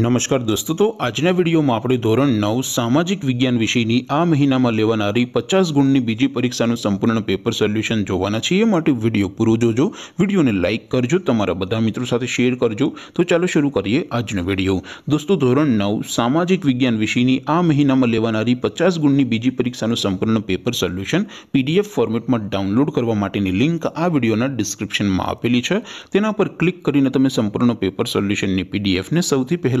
નમસ્કાર દોસ્તો તો આજના વિડીયોમાં આપણે ધોરણ નવ સામાજિક વિજ્ઞાન વિષયની આ મહિનામાં લેવાનારી પચાસ ગુણની બીજી પરીક્ષાનું સંપૂર્ણ પેપર સોલ્યુશન જોવાના છીએ એ માટે વિડીયો પૂરો જોજો વિડીયોને લાઇક કરજો તમારા બધા મિત્રો સાથે શેર કરજો તો ચાલો શરૂ કરીએ આજનો વિડીયો દોસ્તો ધોરણ નવ સામાજિક વિજ્ઞાન વિષયની આ મહિનામાં લેવાનારી પચાસ ગુણની બીજી પરીક્ષાનું સંપૂર્ણ પેપર સોલ્યુશન પીડીએફ ફોર્મેટમાં ડાઉનલોડ કરવા માટેની લિંક આ વિડીયોના ડિસ્ક્રિપ્શનમાં આપેલી છે તેના પર ક્લિક કરીને તમે સંપૂર્ણ પેપર સોલ્યુશનની પીડીએફને સૌથી પહેલાં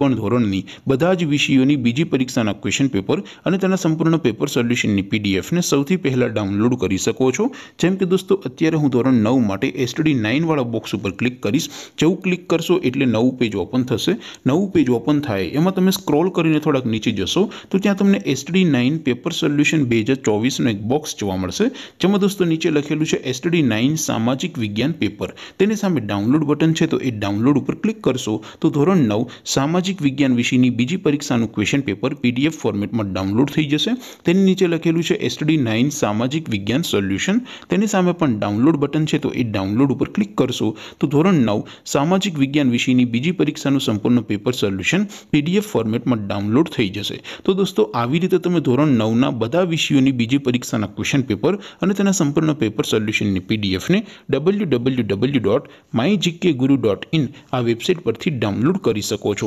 પણ ધોરણની બધા જ વિષયોની બીજી પરીક્ષાના ક્વેશ્ચન પેપર અને તેના સંપૂર્ણ પેપર સોલ્યુશનની પીડીએફ ને સૌથી પહેલા ડાઉનલોડ કરી શકો છો જેમ કે દોસ્તો અત્યારે હું ધોરણ 9 માટે STD 9 વાળો બોક્સ ઉપર ક્લિક કરિસ જેવ ક્લિક કરશો એટલે નવ પેજ ઓપન થશે નવ પેજ ઓપન થાય એમાં તમે સ્ક્રોલ કરીને થોડક નીચે જશો તો ત્યાં તમને STD 9 પેપર સોલ્યુશન 2024 નો એક બોક્સ જોવા મળશે જેમ કે દોસ્તો નીચે લખેલું છે STD 9 સામાજિક વિજ્ઞાન પેપર તેની સામે ડાઉનલોડ બટન છે તો એ ડાઉનલોડ ઉપર ક્લિક કરશો તો ધોરણ 9 સામાજિક સામાજિક વિજ્ઞાન વિષયની બીજી પરીક્ષાનું ક્વેશ્ચન પેપર PDF ફોર્મેટમાં ડાઉનલોડ થઈ જશે તેની નીચે લખેલું છે STD 9 સામાજિક વિજ્ઞાન સોલ્યુશન તેની સામે પણ ડાઉનલોડ બટન છે તો એ ડાઉનલોડ ઉપર ક્લિક કરશો તો ધોરણ 9 સામાજિક વિજ્ઞાન વિષયની બીજી પરીક્ષાનું સંપૂર્ણ પેપર સોલ્યુશન PDF ફોર્મેટમાં ડાઉનલોડ થઈ જશે તો દોસ્તો આવી રીતે તમે ધોરણ 9 ના બધા વિષયોની બીજી પરીક્ષાના ક્વેશ્ચન પેપર અને તેના સંપૂર્ણ પેપર સોલ્યુશનની PDF ને www.mygkguru.in આ વેબસાઈટ પરથી ડાઉનલોડ કરી શકો છો